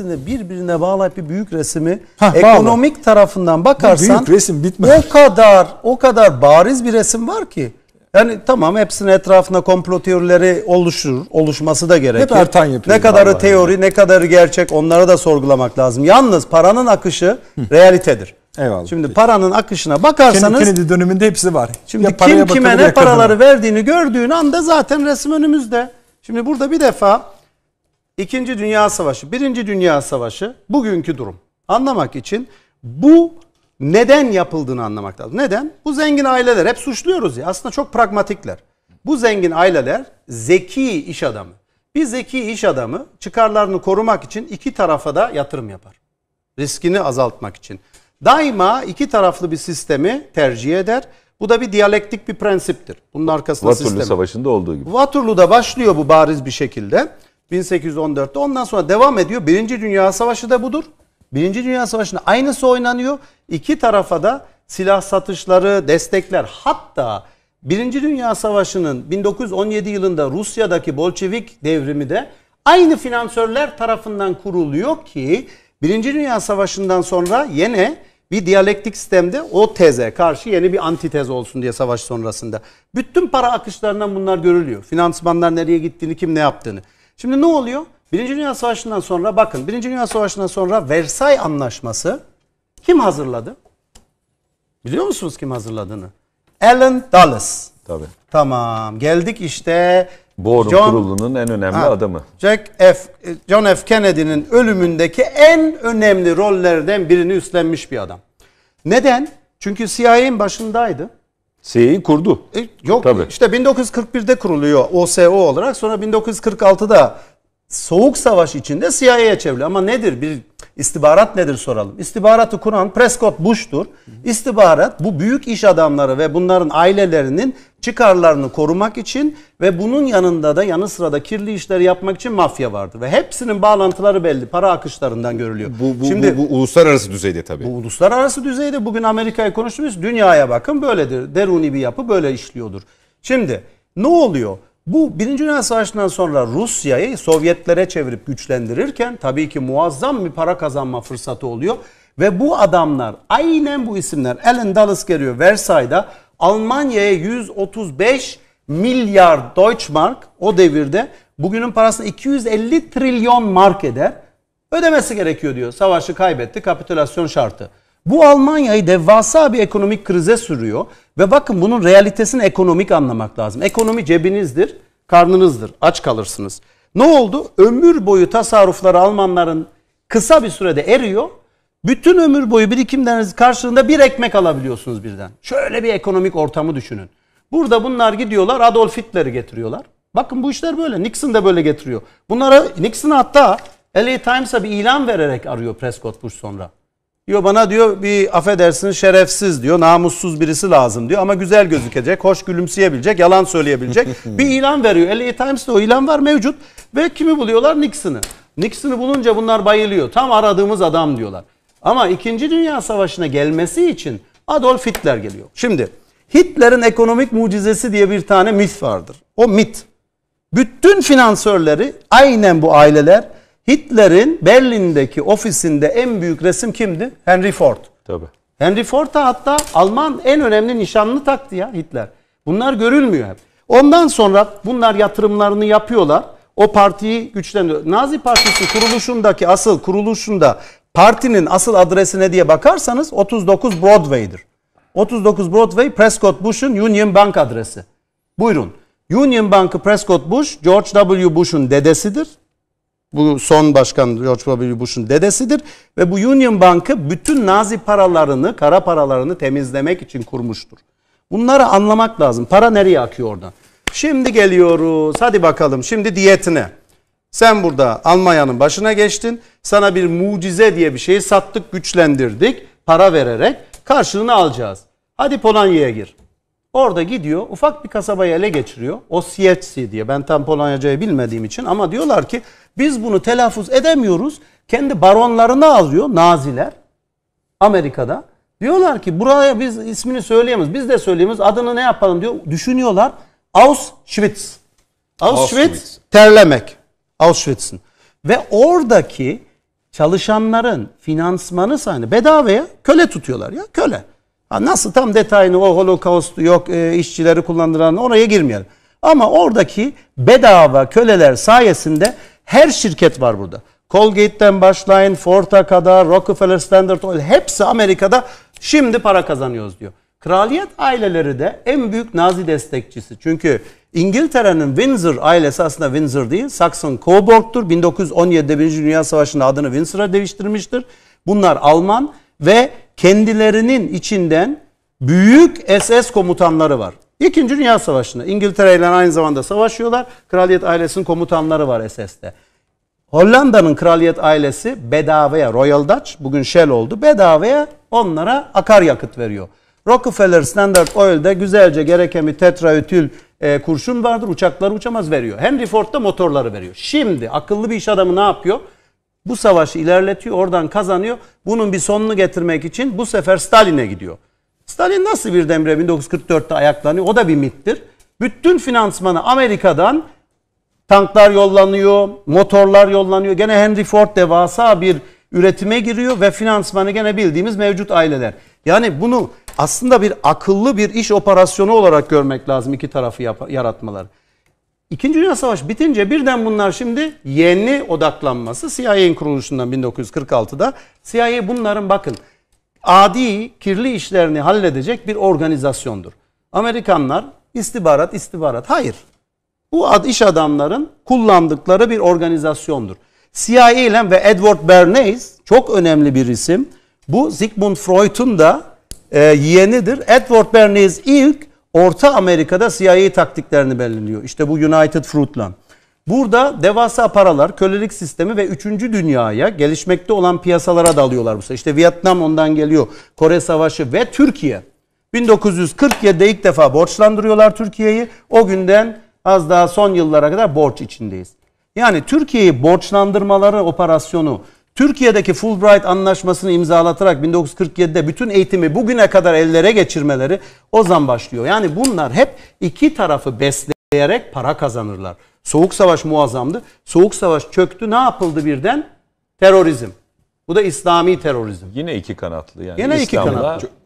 birbirine bağlayıp bir büyük resmi Heh, ekonomik bağlı. tarafından bakarsan büyük resim bitmez. O kadar o kadar bariz bir resim var ki. Yani tamam hepsinin etrafına komplo teorileri oluşur, oluşması da gerekir. Hep Ertan Ne kadarı vallahi. teori, ne kadarı gerçek onlara da sorgulamak lazım. Yalnız paranın akışı realitedir. Eyvallah. Şimdi paranın akışına bakarsanız Kennedy döneminde hepsi var. Şimdi ya kim kime ne paraları verdiğini gördüğün anda zaten resim önümüzde. Şimdi burada bir defa İkinci Dünya Savaşı, Birinci Dünya Savaşı bugünkü durum. Anlamak için bu neden yapıldığını anlamak lazım. Neden? Bu zengin aileler hep suçluyoruz ya aslında çok pragmatikler. Bu zengin aileler zeki iş adamı. Bir zeki iş adamı çıkarlarını korumak için iki tarafa da yatırım yapar. Riskini azaltmak için. Daima iki taraflı bir sistemi tercih eder. Bu da bir diyalektik bir prensiptir. Bunun arkasında Waterloo sistemi. Savaşı'nda olduğu gibi. Waterloo'da başlıyor bu bariz bir şekilde. 1814'te ondan sonra devam ediyor. Birinci Dünya Savaşı da budur. Birinci Dünya Savaşı'nda aynısı oynanıyor. İki tarafa da silah satışları, destekler hatta Birinci Dünya Savaşı'nın 1917 yılında Rusya'daki Bolçevik devrimi de aynı finansörler tarafından kuruluyor ki Birinci Dünya Savaşı'ndan sonra yine bir diyalektik sistemde o teze karşı yeni bir antitez olsun diye savaş sonrasında. Bütün para akışlarından bunlar görülüyor. Finansmanlar nereye gittiğini, kim ne yaptığını. Şimdi ne oluyor? Birinci Dünya Savaşı'ndan sonra bakın Birinci Dünya Savaşı'ndan sonra Versay Anlaşması kim hazırladı? Biliyor musunuz kim hazırladığını? Alan Dulles. Tabii. Tamam geldik işte Borum John, kurulunun en önemli ha, adamı. Jack F. E, John F. Kennedy'nin ölümündeki en önemli rollerden birini üstlenmiş bir adam. Neden? Çünkü CIA'nin başındaydı. SE'yi kurdu. E, yok Tabii. işte 1941'de kuruluyor OSO olarak sonra 1946'da soğuk savaş içinde CIA'ya çevriliyor. Ama nedir bir istihbarat nedir soralım. İstihbaratı kuran Prescott Bush'tur. İstihbarat bu büyük iş adamları ve bunların ailelerinin çıkarlarını korumak için ve bunun yanında da yanı sıra da kirli işleri yapmak için mafya vardı. Ve hepsinin bağlantıları belli. Para akışlarından görülüyor. Bu, bu, Şimdi, bu, bu uluslararası düzeyde tabii. Bu uluslararası düzeyde bugün Amerika'yı konuştuğumuz dünyaya bakın böyledir. Deruni bir yapı böyle işliyordur. Şimdi ne oluyor? Bu Birinci Dünya Savaşı'ndan sonra Rusya'yı Sovyetlere çevirip güçlendirirken tabii ki muazzam bir para kazanma fırsatı oluyor. Ve bu adamlar aynen bu isimler Alan Dulles geliyor Versay'da Almanya'ya 135 milyar Deutschmark o devirde bugünün parasını 250 trilyon mark eder. Ödemesi gerekiyor diyor. Savaşı kaybetti, kapitülasyon şartı. Bu Almanya'yı devasa bir ekonomik krize sürüyor ve bakın bunun realitesini ekonomik anlamak lazım. Ekonomi cebinizdir, karnınızdır. Aç kalırsınız. Ne oldu? Ömür boyu tasarrufları Almanların kısa bir sürede eriyor. Bütün ömür boyu birikimleriniz karşılığında bir ekmek alabiliyorsunuz birden. Şöyle bir ekonomik ortamı düşünün. Burada bunlar gidiyorlar Adolf Hitler'i getiriyorlar. Bakın bu işler böyle. Nixon de böyle getiriyor. Bunlara Nixon hatta LA Times'a bir ilan vererek arıyor Prescott Bush sonra. Diyor bana diyor bir affedersiniz şerefsiz diyor namussuz birisi lazım diyor ama güzel gözükecek, hoş gülümseyebilecek, yalan söyleyebilecek bir ilan veriyor. LA Times'te o ilan var mevcut ve kimi buluyorlar? Nixon'ı. Nixon'ı bulunca bunlar bayılıyor. Tam aradığımız adam diyorlar. Ama 2. Dünya Savaşı'na gelmesi için Adolf Hitler geliyor. Şimdi Hitler'in ekonomik mucizesi diye bir tane mit vardır. O mit. Bütün finansörleri aynen bu aileler Hitler'in Berlin'deki ofisinde en büyük resim kimdi? Henry Ford. Tabii. Henry Ford'a hatta Alman en önemli nişanlı taktı ya Hitler. Bunlar görülmüyor hep. Ondan sonra bunlar yatırımlarını yapıyorlar. O partiyi güçlendiriyor. Nazi Partisi kuruluşundaki asıl kuruluşunda partinin asıl adresi ne diye bakarsanız 39 Broadway'dir. 39 Broadway Prescott Bush'un Union Bank adresi. Buyurun. Union Bank'ı Prescott Bush, George W. Bush'un dedesidir. Bu son başkan George W. Bush'un dedesidir. Ve bu Union Bank'ı bütün nazi paralarını, kara paralarını temizlemek için kurmuştur. Bunları anlamak lazım. Para nereye akıyor oradan? Şimdi geliyoruz. Hadi bakalım şimdi diyetine. Sen burada Almanya'nın başına geçtin. Sana bir mucize diye bir şeyi sattık, güçlendirdik. Para vererek karşılığını alacağız. Hadi Polonya'ya gir. Orada gidiyor ufak bir kasabayı ele geçiriyor. O Sietsi diye ben tam Polonyacayı bilmediğim için ama diyorlar ki biz bunu telaffuz edemiyoruz. Kendi baronlarını alıyor naziler Amerika'da. Diyorlar ki buraya biz ismini söyleyemiz, Biz de söyleyemiz Adını ne yapalım diyor. Düşünüyorlar. Auschwitz. Auschwitz, Auschwitz. terlemek. Auschwitz'in. Ve oradaki çalışanların finansmanı sahne bedavaya köle tutuyorlar ya köle. Ha nasıl tam detayını o holokaustu yok e, işçileri kullandıran oraya girmeyelim. Ama oradaki bedava köleler sayesinde her şirket var burada. Colgate'den başlayın, Ford'a kadar, Rockefeller Standard Oil hepsi Amerika'da şimdi para kazanıyoruz diyor. Kraliyet aileleri de en büyük Nazi destekçisi. Çünkü İngiltere'nin Windsor ailesi aslında Windsor değil, Saxon Coburg'tur. 1917'de Birinci Dünya Savaşı'nda adını Windsor'a değiştirmiştir. Bunlar Alman ve kendilerinin içinden büyük SS komutanları var. İkinci Dünya Savaşı'nda İngiltere ile aynı zamanda savaşıyorlar. Kraliyet ailesinin komutanları var SS'te. Hollanda'nın kraliyet ailesi bedavaya Royal Dutch bugün Shell oldu. Bedavaya onlara akaryakıt veriyor. Rockefeller Standard Oil'de güzelce gereken bir tetraetil e, kurşun vardır uçaklar uçamaz veriyor. Henry Ford da motorları veriyor. Şimdi akıllı bir iş adamı ne yapıyor? Bu savaşı ilerletiyor oradan kazanıyor. Bunun bir sonunu getirmek için bu sefer Stalin'e gidiyor. Stalin nasıl bir birdenbire 1944'te ayaklanıyor? O da bir mittir. Bütün finansmanı Amerika'dan tanklar yollanıyor, motorlar yollanıyor. Gene Henry Ford devasa bir üretime giriyor ve finansmanı gene bildiğimiz mevcut aileler. Yani bunu aslında bir akıllı bir iş operasyonu olarak görmek lazım iki tarafı yaratmalar. İkinci Dünya Savaşı bitince birden bunlar şimdi yeni odaklanması CIA'nin kuruluşundan 1946'da CIA bunların bakın adi kirli işlerini halledecek bir organizasyondur. Amerikanlar istihbarat istihbarat hayır. Bu ad, iş adamların kullandıkları bir organizasyondur. CIA ile ve Edward Bernays çok önemli bir isim. Bu Sigmund Freud'un da e, ee, yeğenidir. Edward Bernays ilk Orta Amerika'da CIA taktiklerini belirliyor. İşte bu United Fruitland. Burada devasa paralar, kölelik sistemi ve 3. dünyaya gelişmekte olan piyasalara dalıyorlar bu İşte Vietnam ondan geliyor. Kore Savaşı ve Türkiye. 1947'de ilk defa borçlandırıyorlar Türkiye'yi. O günden az daha son yıllara kadar borç içindeyiz. Yani Türkiye'yi borçlandırmaları operasyonu Türkiye'deki Fulbright anlaşmasını imzalatarak 1947'de bütün eğitimi bugüne kadar ellere geçirmeleri o zaman başlıyor. Yani bunlar hep iki tarafı besleyerek para kazanırlar. Soğuk savaş muazzamdı. Soğuk savaş çöktü. Ne yapıldı birden? Terörizm. Bu da İslami terörizm. Yine iki kanatlı yani. Yine İslam'la iki kanatlı.